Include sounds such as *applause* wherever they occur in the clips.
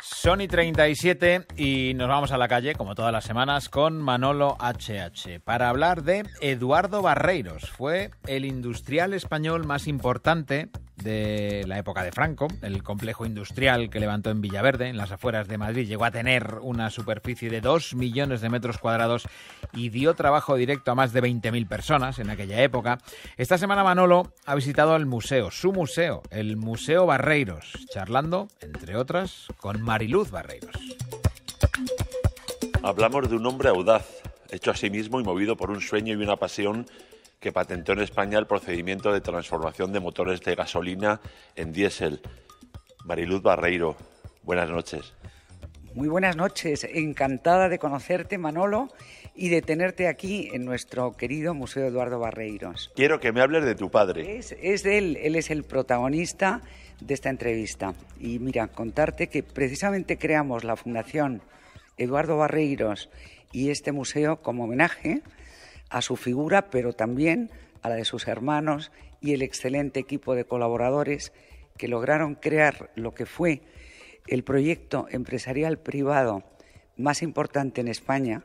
Sony 37 y nos vamos a la calle, como todas las semanas, con Manolo HH para hablar de Eduardo Barreiros. Fue el industrial español más importante de la época de Franco. El complejo industrial que levantó en Villaverde, en las afueras de Madrid, llegó a tener una superficie de 2 millones de metros cuadrados y dio trabajo directo a más de 20.000 personas en aquella época. Esta semana Manolo ha visitado el museo, su museo, el Museo Barreiros, charlando, entre otras, con Mariluz Barreiros. Hablamos de un hombre audaz, hecho a sí mismo y movido por un sueño y una pasión que patentó en España el procedimiento de transformación de motores de gasolina en diésel. Mariluz Barreiro, buenas noches. Muy buenas noches, encantada de conocerte Manolo y de tenerte aquí en nuestro querido Museo Eduardo Barreiros. Quiero que me hables de tu padre. Es, él, él es el protagonista de esta entrevista. Y mira, contarte que precisamente creamos la Fundación Eduardo Barreiros y este museo como homenaje a su figura, pero también a la de sus hermanos y el excelente equipo de colaboradores que lograron crear lo que fue el proyecto empresarial privado más importante en España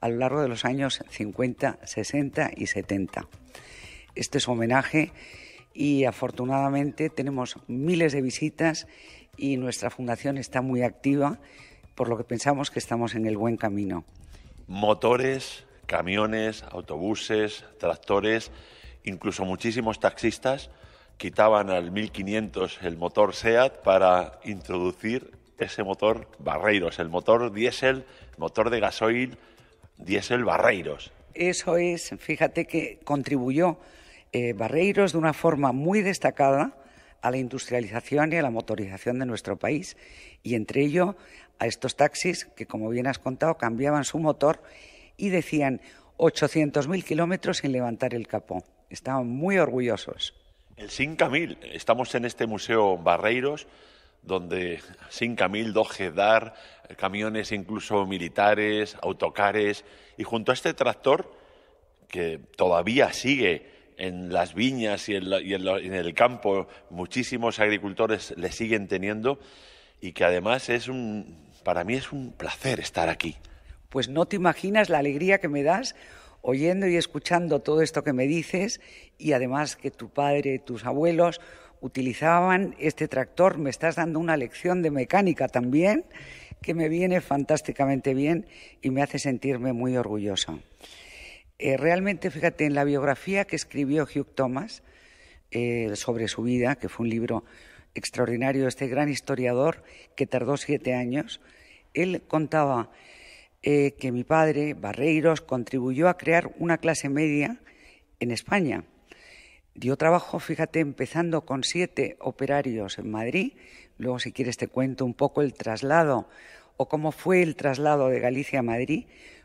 a lo largo de los años 50, 60 y 70. Este es homenaje y afortunadamente tenemos miles de visitas y nuestra fundación está muy activa, por lo que pensamos que estamos en el buen camino. Motores, camiones, autobuses, tractores, incluso muchísimos taxistas quitaban al 1500 el motor SEAT para introducir ese motor Barreiros, el motor diésel, motor de gasoil, diésel Barreiros. Eso es, fíjate que contribuyó eh, Barreiros de una forma muy destacada a la industrialización y a la motorización de nuestro país, y entre ello a estos taxis que, como bien has contado, cambiaban su motor y decían 800.000 kilómetros sin levantar el capó. Estaban muy orgullosos. El Mil. estamos en este Museo Barreiros, donde Doge, dar. camiones incluso militares, autocares, y junto a este tractor que todavía sigue en las viñas y en, en el campo muchísimos agricultores le siguen teniendo y que además es un, para mí es un placer estar aquí. Pues no te imaginas la alegría que me das oyendo y escuchando todo esto que me dices y además que tu padre, tus abuelos utilizaban este tractor, me estás dando una lección de mecánica también que me viene fantásticamente bien y me hace sentirme muy orgulloso. Eh, realmente, fíjate, en la biografía que escribió Hugh Thomas eh, sobre su vida, que fue un libro extraordinario, este gran historiador que tardó siete años, él contaba eh, que mi padre, Barreiros, contribuyó a crear una clase media en España. Dio trabajo, fíjate, empezando con siete operarios en Madrid. Luego, si quieres, te cuento un poco el traslado o cómo fue el traslado de Galicia a Madrid.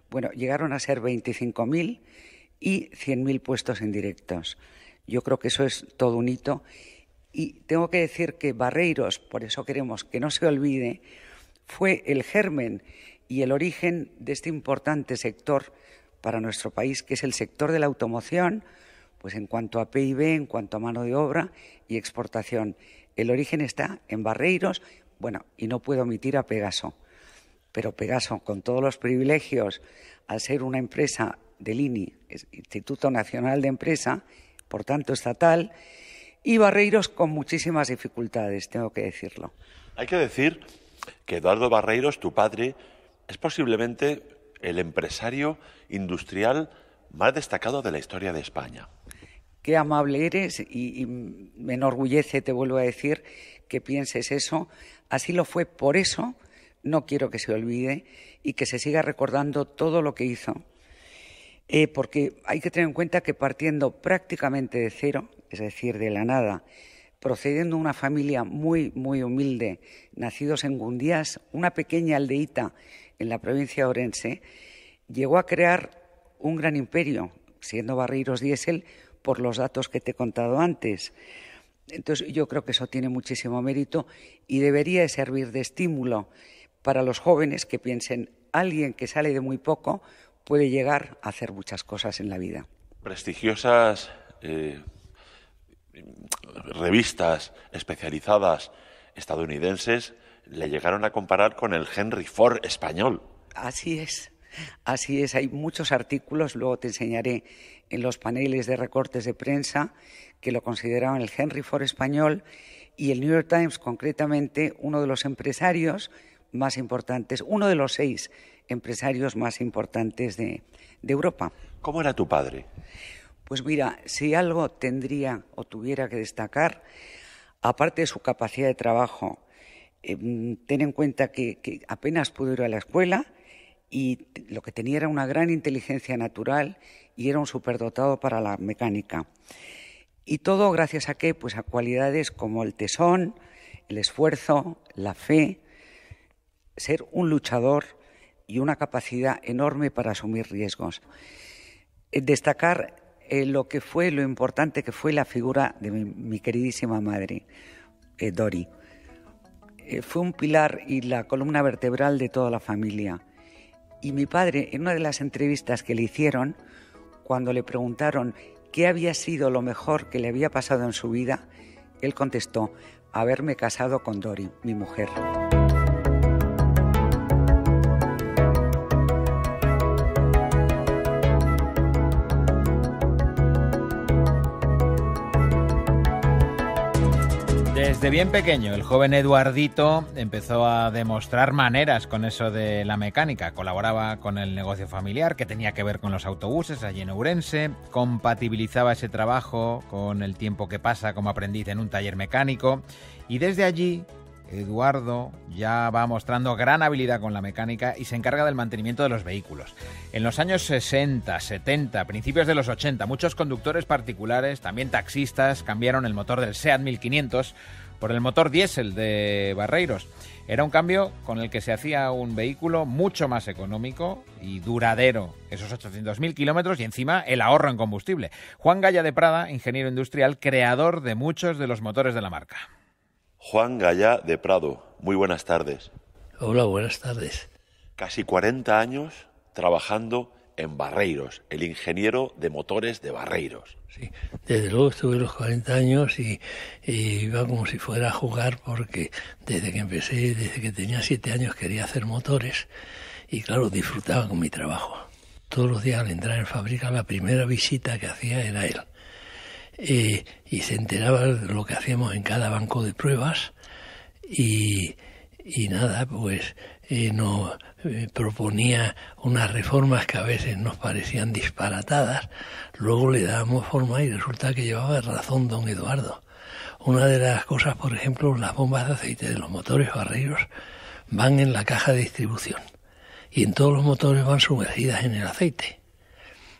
Bueno, llegaron a ser 25.000 y 100.000 puestos indirectos. Yo creo que eso es todo un hito. Y tengo que decir que Barreiros, por eso queremos que no se olvide, fue el germen y el origen de este importante sector para nuestro país, que es el sector de la automoción, pues en cuanto a PIB, en cuanto a mano de obra y exportación. El origen está en Barreiros, bueno, y no puedo omitir a Pegaso. Pero Pegaso, con todos los privilegios, al ser una empresa del INI, Instituto Nacional de Empresa, por tanto estatal, y Barreiros con muchísimas dificultades, tengo que decirlo. Hay que decir que Eduardo Barreiros, tu padre, es posiblemente el empresario industrial más destacado de la historia de España. Qué amable eres y, me enorgullece, te vuelvo a decir, que pienses eso. Así lo fue, por eso no quiero que se olvide y que se siga recordando todo lo que hizo. Eh, porque hay que tener en cuenta que partiendo prácticamente de cero, es decir, de la nada, procediendo de una familia muy, muy humilde, nacidos en Gundías, una pequeña aldeíta en la provincia de Orense, llegó a crear un gran imperio, siendo Barreiros Diésel por los datos que te he contado antes. Entonces yo creo que eso tiene muchísimo mérito y debería servir de estímulo para los jóvenes que piensen, alguien que sale de muy poco puede llegar a hacer muchas cosas en la vida. Prestigiosas eh, revistas especializadas estadounidenses le llegaron a comparar con el Henry Ford español. Así es, así es. Hay muchos artículos, luego te enseñaré en los paneles de recortes de prensa, que lo consideraban el Henry Ford español y el New York Times, concretamente, uno de los empresarios más importantes, uno de los seis empresarios más importantes de, de Europa. ¿Cómo era tu padre? Pues mira, si algo tendría o tuviera que destacar, aparte de su capacidad de trabajo Em, ten en cuenta que, apenas pudo ir a la escuela y lo que tenía era una gran inteligencia natural y era un superdotado para la mecánica. Y todo gracias a qué? Pues a cualidades como el tesón, el esfuerzo, la fe, ser un luchador y una capacidad enorme para asumir riesgos. Eh, destacar eh, lo que fue, lo importante que fue la figura de mi, queridísima madre, eh, Dori. Eh, fue un pilar y la columna vertebral de toda la familia. Y mi padre, en una de las entrevistas que le hicieron, cuando le preguntaron qué había sido lo mejor que le había pasado en su vida, él contestó, haberme casado con Dori, mi mujer. Desde bien pequeño, el joven Eduardito empezó a demostrar maneras con eso de la mecánica. Colaboraba con el negocio familiar que tenía que ver con los autobuses allí en Ourense, compatibilizaba ese trabajo con el tiempo que pasa como aprendiz en un taller mecánico y desde allí Eduardo ya va mostrando gran habilidad con la mecánica y se encarga del mantenimiento de los vehículos. En los años 60, 70, principios de los 80, muchos conductores particulares, también taxistas, cambiaron el motor del SEAT 1500 por el motor diésel de Barreiros. Era un cambio con el que se hacía un vehículo mucho más económico y duradero, esos 800.000 kilómetros y encima el ahorro en combustible. Juan Galla de Prada, ingeniero industrial, creador de muchos de los motores de la marca. Juan Galla de Prado, muy buenas tardes. Hola, buenas tardes. Casi 40 años trabajando en Barreiros, el ingeniero de motores de Barreiros. Sí, desde luego estuve los 40 años y, iba como si fuera a jugar porque desde que empecé, desde que tenía 7 años quería hacer motores y claro, disfrutaba con mi trabajo. Todos los días al entrar en fábrica la primera visita que hacía era él. Eh, y se enteraba de lo que hacíamos en cada banco de pruebas y, y nada, pues eh, nos proponía unas reformas que a veces nos parecían disparatadas, luego le dábamos forma y resulta que llevaba razón don Eduardo. Una de las cosas, por ejemplo, las bombas de aceite de los motores barreros van en la caja de distribución y en todos los motores van sumergidas en el aceite.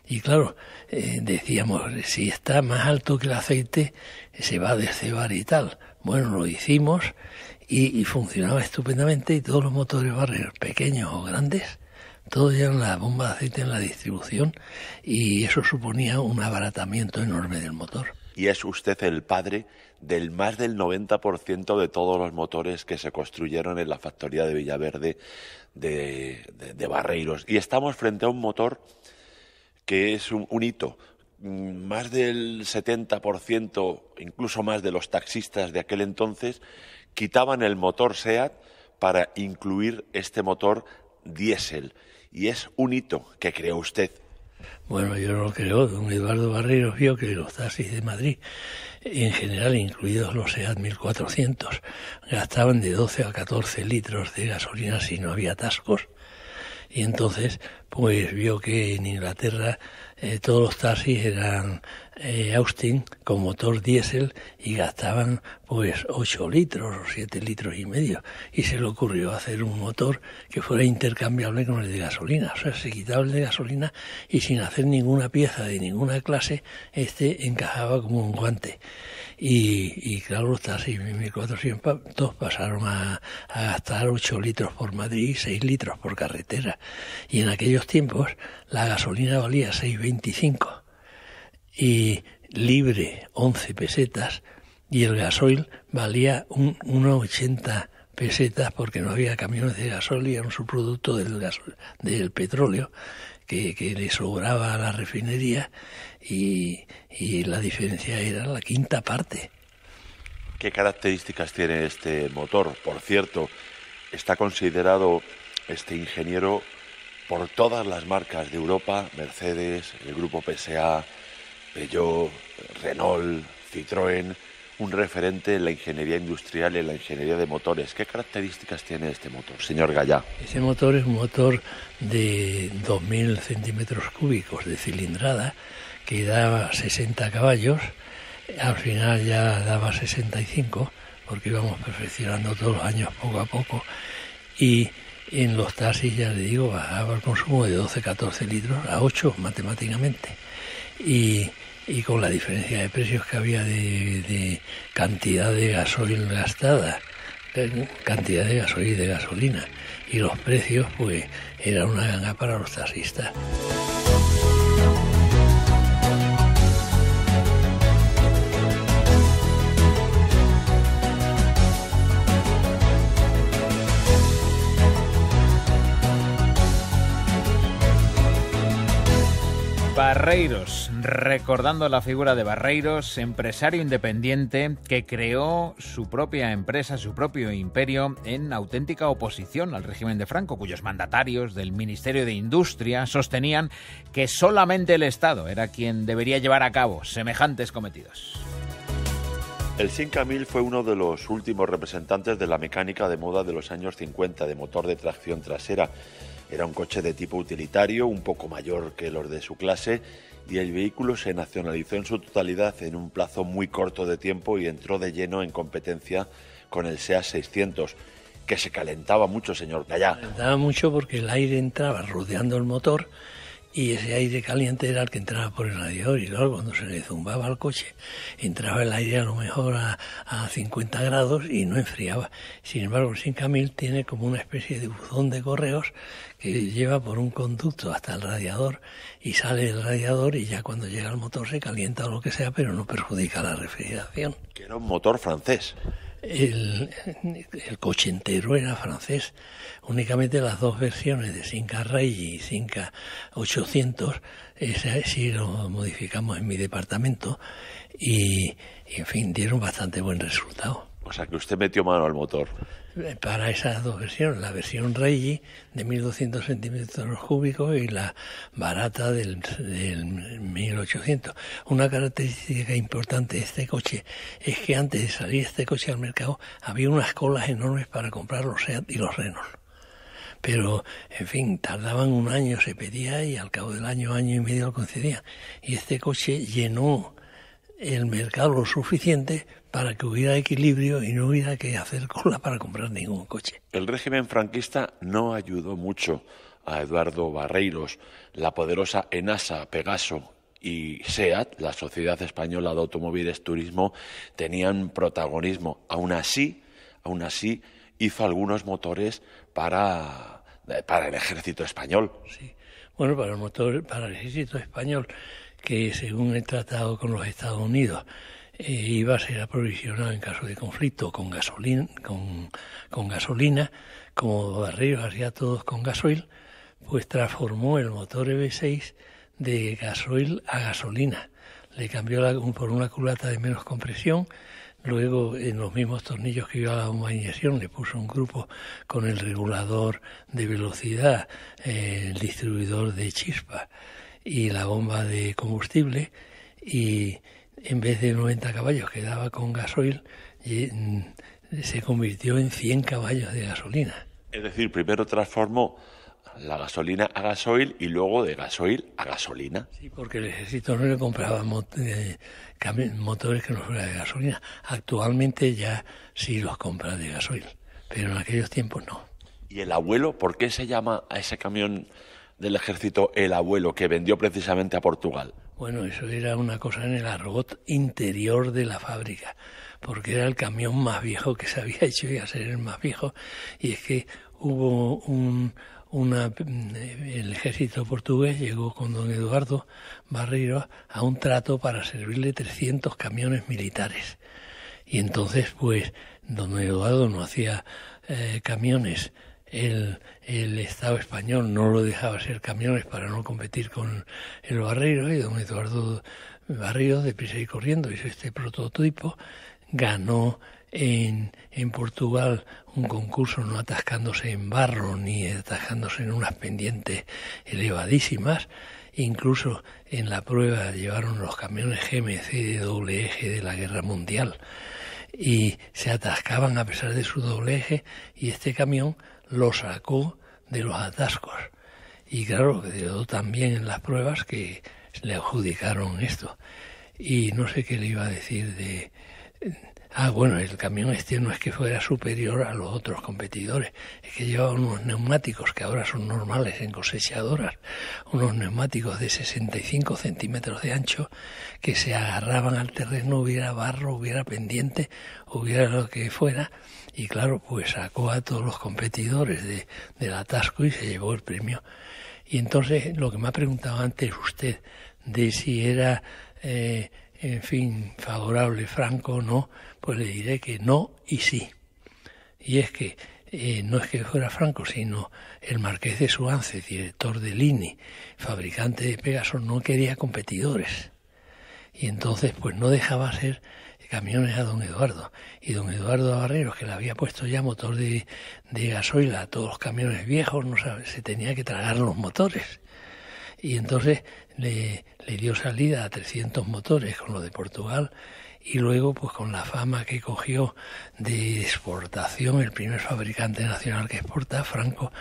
Y claro, eh, decíamos, si está más alto que el aceite, se va a descebar y tal. Bueno, lo hicimos y, funcionaba estupendamente y todos los motores barreros pequeños o grandes, todos llevan la bomba de aceite en la distribución y eso suponía un abaratamiento enorme del motor. Y es usted el padre del más del 90% de todos los motores que se construyeron en la factoría de Villaverde de, de, Barreiros. Y estamos frente a un motor que es un, un hito, más del 70%, incluso más de los taxistas de aquel entonces, quitaban el motor SEAT para incluir este motor diésel. Y es un hito que cree usted. Bueno, yo no lo creo. Don Eduardo Barreiro vio que los taxis de Madrid, en general, incluidos los SEAT 1400, gastaban de 12 a 14 litros de gasolina si no había atascos y entonces pues vio que en Inglaterra eh, todos los taxis eran eh, Austin con motor diésel y gastaban pues 8 litros o 7 litros y medio y se le ocurrió hacer un motor que fuera intercambiable con el de gasolina o sea se quitaba el de gasolina y sin hacer ninguna pieza de ninguna clase este encajaba como un guante y, y claro, estas 6.400 pasaron a, gastar 8 litros por Madrid y 6 litros por carretera. Y en aquellos tiempos la gasolina valía 6.25 y libre 11 pesetas y el gasoil valía 1,80 pesetas porque no había camiones de gasoil y era un subproducto del, del petróleo que, le sobraba a la refinería y, y la diferencia era la quinta parte. ¿Qué características tiene este motor? Por cierto, está considerado este ingeniero por todas las marcas de Europa, Mercedes, el grupo PSA, Peugeot, Renault, Citroën, un referente en la ingeniería industrial y en la ingeniería de motores. ¿Qué características tiene este motor, señor Gallá? Ese motor es un motor de 2.000 centímetros cúbicos de cilindrada que daba 60 caballos. Al final ya daba 65 porque íbamos perfeccionando todos los años poco a poco. Y en los taxis, ya le digo, bajaba el consumo de 12, 14 litros a 8 matemáticamente. Y y con la diferencia de precios que había de, cantidad de gasoil gastada, cantidad de gasoil de gasolina, y los precios pues era una gana para los taxistas. Barreiros, recordando la figura de Barreiros, empresario independiente que creó su propia empresa, su propio imperio, en auténtica oposición al régimen de Franco, cuyos mandatarios del Ministerio de Industria sostenían que solamente el Estado era quien debería llevar a cabo semejantes cometidos. El 5000 fue uno de los últimos representantes de la mecánica de moda de los años 50 de motor de tracción trasera era un coche de tipo utilitario, un poco mayor que los de su clase, y el vehículo se nacionalizó en su totalidad en un plazo muy corto de tiempo y entró de lleno en competencia con el SEA 600, que se calentaba mucho, señor Callá. Se calentaba mucho porque el aire entraba rodeando el motor y ese aire caliente era el que entraba por el radiador y luego cuando se le zumbaba al coche entraba el aire a lo mejor a, 50 grados y no enfriaba. Sin embargo, el 5000 tiene como una especie de buzón de correos que lleva por un conducto hasta el radiador y sale del radiador y ya cuando llega al motor se calienta o lo que sea, pero no perjudica la refrigeración. Que era un motor francés. El, coche entero era francés. Únicamente las dos versiones de Sinca Rey y Sinca 800, ese lo modificamos en mi departamento y, en fin, dieron bastante buen resultado. O sea, que usted metió mano al motor para esas dos versiones, la versión Reggie de 1200 centímetros cúbicos y la barata del, del 1800. Una característica importante de este coche es que antes de salir este coche al mercado había unas colas enormes para comprar los SEAT y los Renault pero en fin, tardaban un año, se pedía y al cabo del año, año y medio lo concedían. Y este coche llenó el mercado lo suficiente para que hubiera equilibrio y no hubiera que hacer cola para comprar ningún coche. El régimen franquista no ayudó mucho a Eduardo Barreiros. La poderosa ENASA, Pegaso y SEAT, la Sociedad Española de Automóviles Turismo, tenían protagonismo. Aún así, aún así hizo algunos motores para, para el ejército español. Sí. Bueno, para para el ejército español que según el tratado con los Estados Unidos eh, iba a ser aprovisionado en caso de conflicto con gasolina, con, gasolina como barrios hacía todos con gasoil, pues transformó el motor EV6 de gasoil a gasolina. Le cambió por una culata de menos compresión, luego en los mismos tornillos que iba a una inyección le puso un grupo con el regulador de velocidad, eh, el distribuidor de chispa y la bomba de combustible y en vez de 90 caballos que daba con gasoil, mm, se convirtió en 100 caballos de gasolina. Es decir, primero transformó la gasolina a gasoil y luego de gasoil a gasolina. Sí, porque el ejército no le compraba eh, motores que no fueran de gasolina. Actualmente ya sí los compra de gasoil, pero en aquellos tiempos no. ¿Y el abuelo por qué se llama a ese camión del ejército El Abuelo, que vendió precisamente a Portugal? Bueno, eso era una cosa en el arrobot interior de la fábrica, porque era el camión más viejo que se había *laughs* hecho y a ser el más viejo. Y es que hubo un, una, eh, el ejército portugués llegó con don Eduardo Barreiro a un trato para servirle 300 camiones militares. Y entonces, pues, don Eduardo no hacía eh, camiones el, Estado español no lo dejaba ser camiones para no competir con el barrero y don Eduardo Barrios de Prisa y Corriendo hizo este prototipo, ganó en, en Portugal un concurso no atascándose en barro ni atascándose en unas pendientes elevadísimas, incluso en la prueba llevaron los camiones GMC de doble eje de la guerra mundial y se atascaban a pesar de su doble eje y este camión lo sacó de los atascos. Y claro, que quedó también en las pruebas que le adjudicaron esto. Y no sé qué le iba a decir de Ah, bueno, el camión este no es que fuera superior a los otros competidores, es que llevaba unos neumáticos que ahora son normales en cosechadoras, unos neumáticos de 65 centímetros de ancho que se agarraban al terreno, hubiera barro, hubiera pendiente, hubiera lo que fuera, y claro, pues sacó a todos los competidores de, del atasco y se llevó el premio. Y entonces lo que me ha preguntado antes usted de si era, eh, en fin, favorable Franco o no, pues le diré que no y sí. Y es que eh, no es que fuera Franco, sino el marqués de Suance, director de Lini, fabricante de Pegasus, no quería competidores. Y entonces, pues no dejaba hacer camiones a don Eduardo. Y don Eduardo Barreros, que le había puesto ya motor de, de gasoil a todos los camiones viejos, no sabe, se tenía que tragar los motores. Y entonces le, le dio salida a 300 motores con los de Portugal y luego pues con la fama que cogió de exportación, el primer fabricante nacional que exporta, Franco,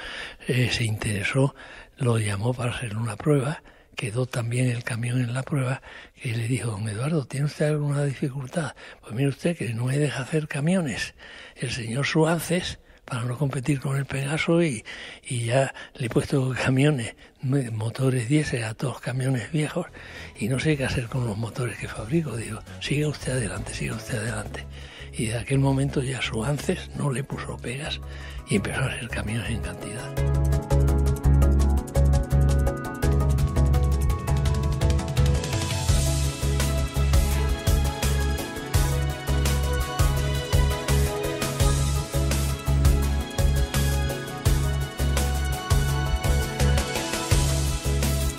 eh, se interesó, lo llamó para hacer una prueba, quedó también el camión en la prueba, que le dijo, don Eduardo, ¿tiene usted alguna dificultad? Pues mire usted que no me deja hacer camiones. El señor Suárez para no competir con el Pegaso y, y ya le he puesto camiones, motores diésel a todos camiones viejos y no sé qué hacer con los motores que fabrico. Digo, siga usted adelante, siga usted adelante. Y de aquel momento ya su no le puso pegas y empezó a hacer camiones en cantidad.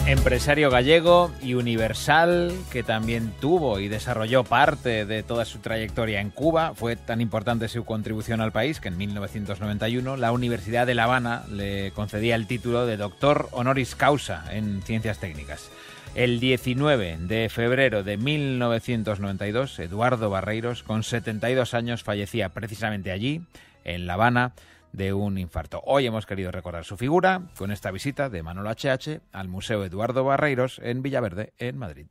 Empresario gallego y universal que también tuvo y desarrolló parte de toda su trayectoria en Cuba. Fue tan importante su contribución al país que en 1991 la Universidad de La Habana le concedía el título de doctor honoris causa en ciencias técnicas. El 19 de febrero de 1992, Eduardo Barreiros, con 72 años, fallecía precisamente allí, en La Habana, de un infarto. Hoy hemos querido recordar su figura con esta visita de Manolo HH al Museo Eduardo Barreiros en Villaverde, en Madrid.